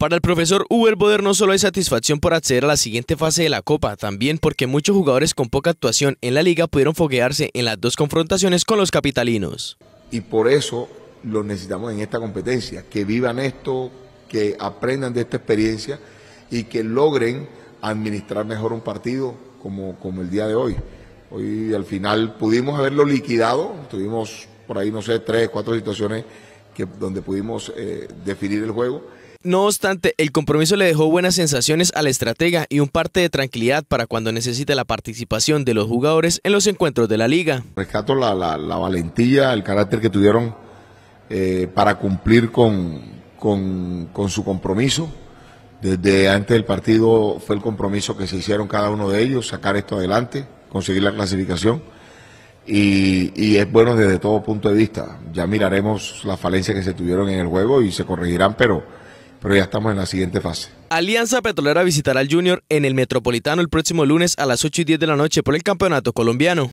Para el profesor Uber Boder no solo hay satisfacción por acceder a la siguiente fase de la Copa, también porque muchos jugadores con poca actuación en la liga pudieron foguearse en las dos confrontaciones con los capitalinos. Y por eso lo necesitamos en esta competencia, que vivan esto, que aprendan de esta experiencia y que logren administrar mejor un partido como, como el día de hoy. Hoy al final pudimos haberlo liquidado, tuvimos por ahí, no sé, tres, cuatro situaciones que, donde pudimos eh, definir el juego no obstante, el compromiso le dejó buenas sensaciones a la estratega y un parte de tranquilidad para cuando necesite la participación de los jugadores en los encuentros de la liga. Rescato la, valentía, el carácter que tuvieron eh, para cumplir con, su compromiso. Desde antes del partido fue el compromiso que se hicieron cada uno de ellos, sacar esto adelante, conseguir la clasificación. Y, y, es bueno desde todo punto de vista. Ya miraremos las falencias que se tuvieron en el juego y se corregirán, pero pero ya estamos en la siguiente fase. Alianza Petrolera visitará al Junior en el Metropolitano el próximo lunes a las 8 y 10 de la noche por el Campeonato Colombiano.